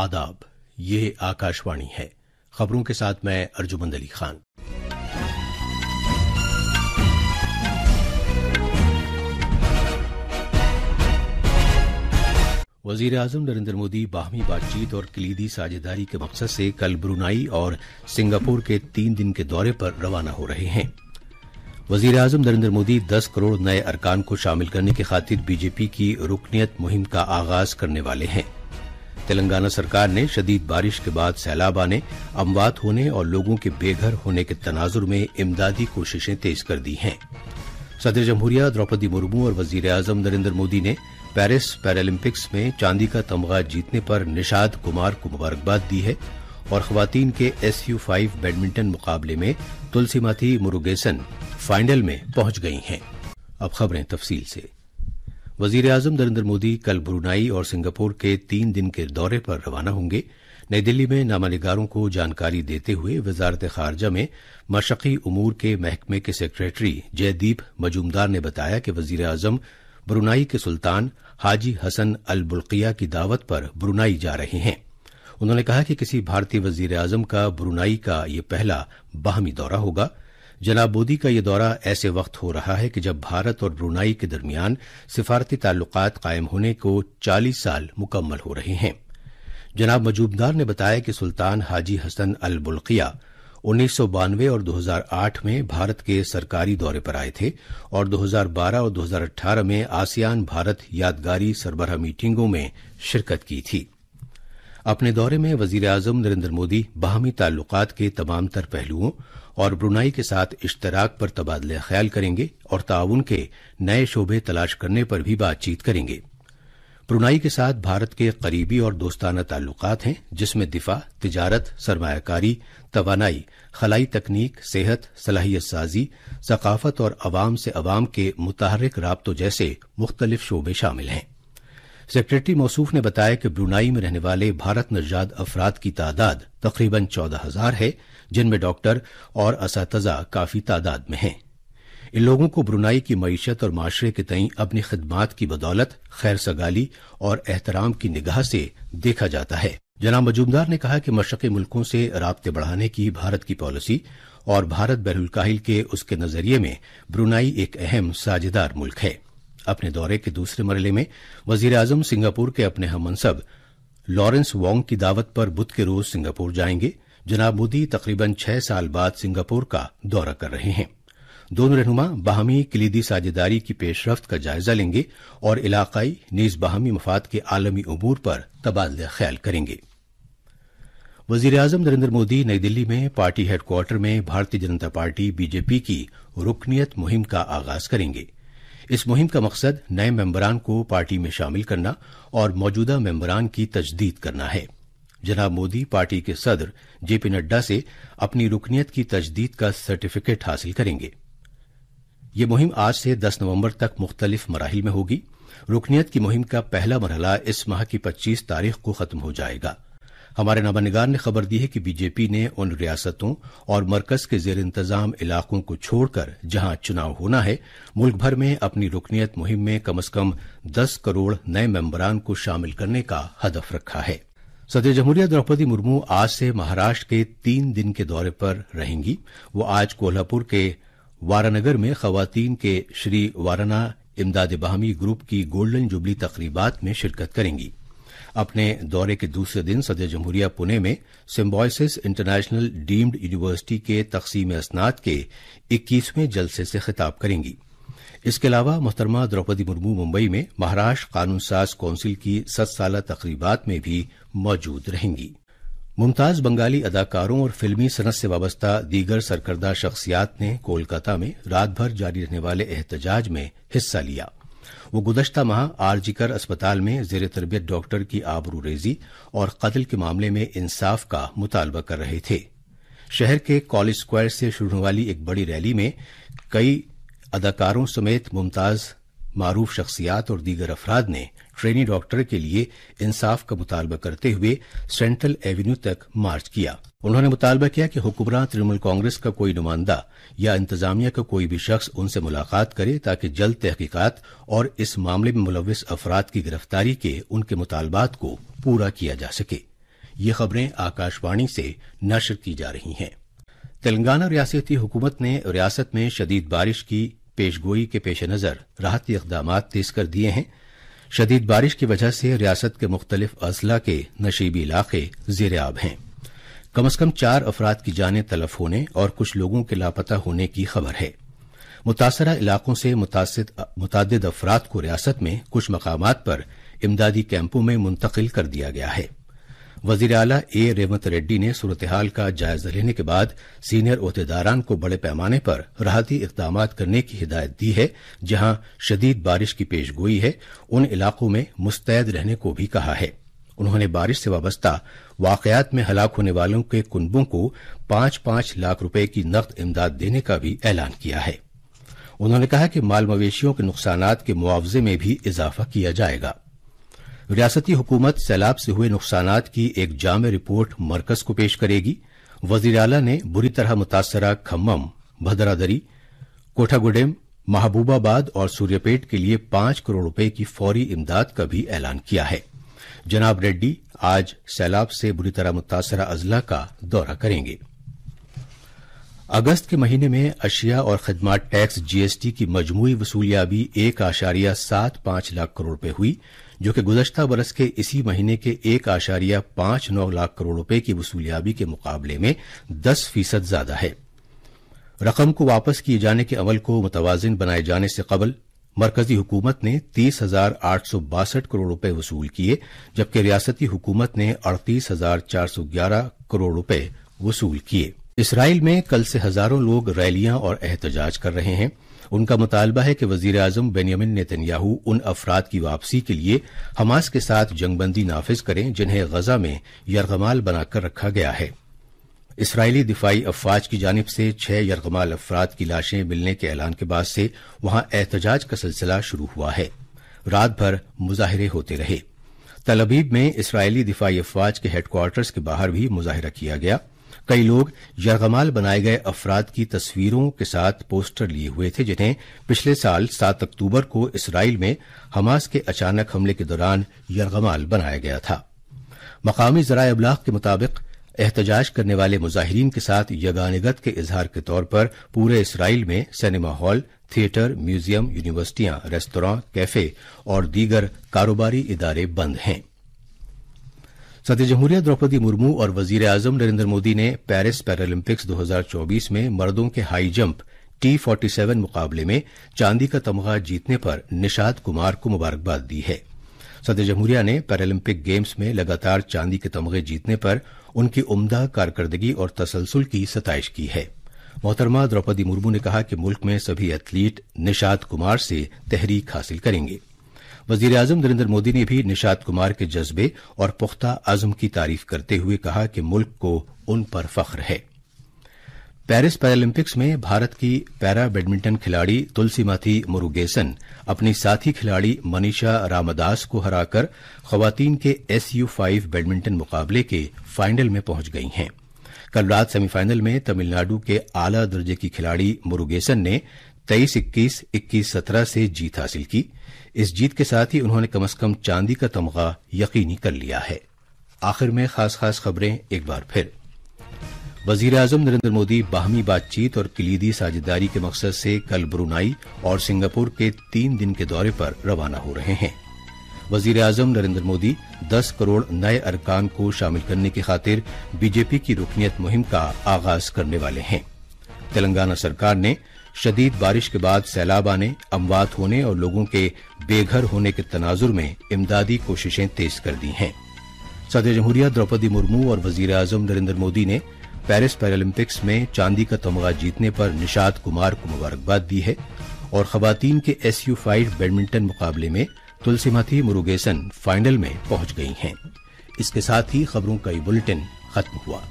आदाब ये आकाशवाणी है खबरों के साथ मैं अर्जुमंद अली खान वजीर अजम नरेंद्र मोदी बाहमी बातचीत और कलीदी साझेदारी के मकसद से कल ब्रुनाई और सिंगापुर के तीन दिन के दौरे पर रवाना हो रहे हैं वजीर अजम नरेंद्र मोदी 10 करोड़ नए अरकान को शामिल करने की खातिर बीजेपी की रुकनीत मुहिम का आगाज करने वाले हैं तेलंगाना सरकार ने शदीद बारिश के बाद सैलाब आने अमवात होने और लोगों के बेघर होने के तनाजुर में इमदादी कोशिशें तेज कर दी हैं सदर जमहूरिया द्रौपदी मुर्मू और वजीर अजम नरेंद्र मोदी ने पेरिस पैरालंपिक्स में चांदी का तमगा जीतने पर निषाद कुमार को मुबारकबाद दी है और खातन के एस यू फाइव बैडमिंटन मुकाबले में तुलसीमाथी मुरुगेसन फाइनल में पहुंच गई हैं अब खबरें तफसील से वजीर आजम नरेन्द्र मोदी कल ब्रुनाई और सिंगापुर के तीन दिन के दौरे पर रवाना होंगे नई दिल्ली में नामानिगारों को जानकारी देते हुए वजारत खारजा में मशक़ी उमूर के महकमे के सेक्रेटरी जयदीप मजूमदार ने बताया कि वजीर अजम ब्रुनाई के सुल्तान हाजी हसन अल बुल्किया की दावत पर ब्रुनाई जा रहे हैं उन्होंने कहा कि किसी भारतीय वजीर अजम का ब्रुनाई का यह पहला बाहमी दौरा होगा जनाब मोदी का यह दौरा ऐसे वक्त हो रहा है कि जब भारत और ब्रुनाई के दरमियान सिफारती ताल्लुक कायम होने को 40 साल मुकम्मल हो रहे हैं जनाब मजूबदार ने बताया कि सुल्तान हाजी हसन अल बुल्किया उन्नीस और 2008 में भारत के सरकारी दौरे पर आए थे और 2012 और 2018 में आसियान भारत यादगारी सरबराह मीटिंगों में शिरकत की थी अपने दौरे में वजीर आजम नरेंद्र मोदी बाहमी ताल्लुक के तमाम तर पहलुओं और ब्रुनाई के साथ इश्तराक पर तबादला ख्याल करेंगे और ताउन के नए शोबे तलाश करने पर भी बातचीत करेंगे ब्रुनाई के साथ भारत के करीबी और दोस्ताना ताल्लुक हैं जिसमें दिफा तजारत सरमाकारी तोानाई खलाई तकनीक सेहत सलाहियत साजी सकाफत और अवाम से अवाम के मुतहरक राबतों जैसे मुख्तलिफ शोबे शामिल हैं सेक्रेटरी मौसूफ ने बताया कि ब्रुनाई में रहने वाले भारत नजाद अफराद की तादाद तकरीबन चौदह हजार है जिनमें डॉक्टर और इस काफी तादाद में हैं इन लोगों को ब्रुनाई की मीशत और माशरे के तई अपनी खदमात की बदौलत खैर सगाली और एहतराम की निगाह से देखा जाता है जनाब मजूमदार ने कहा कि मशक़ी मुल्कों से रबते बढ़ाने की भारत की पॉलिसी और भारत काहिल के उसके नजरिए में ब्रुनाई एक अहम साझेदार मुल्क है अपने दौरे के दूसरे मरले में वजीर आजम सिंगापुर के अपने हम मनसब लॉरेंस वोंग की दावत पर बुध के रोज सिंगापुर जाएंगे जनाब मोदी तकरीबन छह साल बाद सिंगापुर का दौरा कर रहे हैं दोनों रहनुमा बाहमी कलीदी साझेदारी की पेशरफ्त का जायजा लेंगे और इलाकाई नीज बाहमी मफाद के आलमी अमूर पर तबादला ख्याल करेंगे वजीर अजम नरेंद्र मोदी नई दिल्ली में पार्टी हेडक्वार्टर में भारतीय जनता पार्टी बीजेपी की रुकनीत मुहिम का आगाज करेंगे इस मुहिम का मकसद नए मेंबरान को पार्टी में शामिल करना और मौजूदा मेंबरान की तजदीद करना है जनाब मोदी पार्टी के सदर जेपी नड्डा से अपनी रुकनीत की तजदीद का सर्टिफिकेट हासिल करेंगे ये मुहिम आज से 10 नवंबर तक मुख्तलिफ मराहल में होगी रुकनीत की मुहिम का पहला मरहला इस माह की 25 तारीख को खत्म हो जाएगा हमारे नामानिगार ने खबर दी है कि बीजेपी ने उन रियासतों और मरकज के जेर इंतजाम इलाकों को छोड़कर जहां चुनाव होना है मुल्क भर में अपनी रुकनीत मुहिम में कम अज कम दस करोड़ नए मेम्बरान को शामिल करने का हदफ रखा है सदर जमहूरिया द्रौपदी मुर्मू आज से महाराष्ट्र के तीन दिन के दौरे पर रहेंगी वो आज कोल्हापुर के वारानगर में खवतान के श्री वाराना इमदाद बहामी ग्रुप की गोल्डन जुबली तकरीबात में शिरकत करेंगी अपने दौरे के दूसरे दिन सदर जमहूरिया पुणे में सिम्बॉयसिस इंटरनेशनल डीम्ड यूनिवर्सिटी के तकसीम असनात के इक्कीसवें जलसे से खिताब करेंगी इसके अलावा मोहतरमा द्रौपदी मुर्मू मुंबई में महाराष्ट्र कानून साज कौंसिल की सत साल तकरीबा में भी मौजूद रहेंगी मुमताज बंगाली अदाकारों और फिल्मी सनत से वाबस्ता दीगर सरकर्दा शख्सियात ने कोलकाता में रात भर जारी रहने वाले एहतजाज में हिस्सा लिया वो गुजशत माह आरजीकर अस्पताल में जेर तरबियत डॉक्टर की आबरू रेजी और कत्ल के मामले में इंसाफ का मुतालबा कर रहे थे शहर के कॉलेज स्क्वायर से शुरू होने वाली एक बड़ी रैली में कई अदाकारों समेत मुमताज मारूफ शख्सियात और दीगर अफराद ने ट्रेनी डॉक्टर के लिए इंसाफ का मुतालबा करते हुए सेंट्रल एवेन्यू तक मार्च किया उन्होंने मुतालबा किया कि हुक्मरान तृणमूल कांग्रेस का कोई नुमाइंदा या इंतजामिया का कोई भी शख्स उनसे मुलाकात करे ताकि जल्द तहकीकत और इस मामले में मुलविस अफराद की गिरफ्तारी के उनके मुतालबात को पूरा किया जा सके ये खबरें आकाशवाणी से नशर की जा रही हैं तेलंगाना रियासती हुकूमत ने रियासत में शदीद बारिश की पेशगोई के पेश नज़र राहती इकदाम तेज कर दिए हैं शदीद बारिश की वजह से रियासत के मुख्तलिफ अजला के नशीबी इलाके जेर आब हैं कम अज कम चार अफराद की जानें तलफ होने और कुछ लोगों के लापता होने की खबर है मुतासरा इलाकों से मुतद अफराद को रियासत में कुछ मकाम पर इमदादी कैंपों में मुंतकिल कर दिया गया है वजीर अला ए रेवंत रेड्डी ने सूरत हाल का जायजा लेने के बाद सीनियर अहदेदारान को बड़े पैमाने पर राहती इकदाम करने की हिदायत दी है जहां शदीद बारिश की पेश गोई है उन इलाकों में मुस्तैद रहने को भी कहा है उन्होंने बारिश से वाबस्ता वाकयात में हलाक होने वालों के कुनबों को पांच पांच लाख रुपए की नकद इमदाद देने का भी ऐलान किया है उन्होंने कहा कि माल मवेशियों के नुकसान के मुआवजे में भी इजाफा किया जाएगा रियासती हुकूमत सैलाब से हुए नुकसान की एक जाम रिपोर्ट मरकज को पेश करेगी वजीर अला ने बुरी तरह मुतासरा खम्मम भदरादरी कोठागुडेम महबूबाबाद और सूर्यपेट के लिए पांच करोड़ रुपए की फौरी इमदाद का भी ऐलान किया है जनाब रेड्डी आज सैलाब से बुरी तरह मुतासरा अजला का दौरा करेंगे अगस्त के महीने में अशिया और खदमात टैक्स जीएसटी की मजमू वसूलियाबी एक आशारिया सात पांच लाख करोड़ रूपये हुई जो कि गुजशत बरस के इसी महीने के एक आशारिया पांच नौ लाख करोड़ रूपये की वसूलियाबी के मुकाबले में दस फीसद ज्यादा है रकम को वापस किए जाने के अमल को मुतवाजन बनाए जाने से कबल मरकजी हुकूमत ने तीस हजार आठ सौ बासठ करोड़ रुपए वसूल किए जबकि रियासती हुकूमत ने अड़तीस हजार चार सौ ग्यारह करोड़ रुपए वसूल किए इसराइल में कल से हजारों लोग रैलियां और एहतजाज कर रहे हैं उनका मुतालबा है कि वजीर अजम बेनियामिन नेतन्याहू उन अफराद की वापसी के लिए हमास के साथ जंगबंदी नाफिज करें जिन्हें गजा में यरगमाल बनाकर रखा गया है इसराइली दिफाई अफवाज की जानब से छह यरगमाल अफराद की लाशें मिलने के ऐलान के बाद से वहां एहतजाज का सिलसिला शुरू हुआ है रात भर मुजाहरे होते रहे तलबीब में इसराइली दिफाई अफवाज के हेडक्वार्टर्स के बाहर भी मुजाहरा किया गया कई लोग यरगमाल बनाए गए अफराद की तस्वीरों के साथ पोस्टर लिए हुए थे जिन्हें पिछले साल सात अक्टूबर को इसराइल में हमास के अचानक हमले के दौरान यरगमाल बनाया गया था मकामी जरा अबलाग के मुताबिक एहतजाज करने वाले मुजाहरीन के साथ यगानिगत के इजहार के तौर पर पूरे इसराइल में सिनेमा हॉल थिएटर म्यूजियम यूनिवर्सिटियां रेस्तरां कैफे और दीगर कारोबारी इदारे बंद हैं सदी जमहूरिया द्रौपदी मुर्मू और वजीर आजम नरेंद्र मोदी ने पेरिस पैरालंपिक्स 2024 में मर्दों के हाई जंप टी फोर्टी मुकाबले में चांदी का तमगा जीतने पर निषाद कुमार को मुबारकबाद दी है सदर जमहूरिया ने पैरालंपिक गेम्स में लगातार चांदी के तमगे जीतने पर उनकी उम्दा कारकर्दगी और तसलसल की सताइश की है मोहतरमा द्रौपदी मुर्मू ने कहा कि मुल्क में सभी एथलीट निषाद कुमार से तहरीक हासिल करेंगे वजीर अजम नरेंद्र मोदी ने भी निषाद कुमार के जज्बे और पुख्ता आजम की तारीफ करते हुए कहा कि मुल्क को उन पर फख्र है पेरिस पैरालंपिक्स में भारत की पैरा बैडमिंटन खिलाड़ी तुलसीमाथी मुरुगेसन अपनी साथी खिलाड़ी मनीषा रामदास को हराकर खवातीन के एसयू फाइव बैडमिंटन मुकाबले के फाइनल में पहुंच गई हैं कल रात सेमीफाइनल में तमिलनाडु के आला दर्जे की खिलाड़ी मुरूगेसन ने तेईस इक्कीस इक्कीस सत्रह से जीत हासिल की इस जीत के साथ ही उन्होंने कम अज कम चांदी का तमगा यकीनी कर लिया है आखिर में खास खास खबरें एक बार फिर वजीर अजम नरेंद्र मोदी बाहमी बातचीत और कलीदी साझेदारी के मकसद से कल ब्रुनाई और सिंगापुर के तीन दिन के दौरे पर रवाना हो रहे हैं वजीर अजम नरेंद्र मोदी 10 करोड़ नए अरकान को शामिल करने की खातिर बीजेपी की रुकनीत मुहिम का आगाज करने वाले हैं तेलंगाना सरकार ने शदीद बारिश के बाद सैलाब आने अमवात होने और लोगों के बेघर होने के तनाजुर में इमदादी कोशिशें तेज कर दी हैं सदर जमहूरिया द्रौपदी मुर्मू और वजीर अजम नरेंद्र मोदी ने पेरिस पैरालंपिक्स में चांदी का तमगा जीतने पर निषाद कुमार को मुबारकबाद दी है और खवतान के एस यू फाइव बैडमिंटन मुकाबले में तुलसीमाथी मुरुगेसन फाइनल में पहुंच गई हैं इसके साथ ही खबरों का ये बुलेटिन खत्म हुआ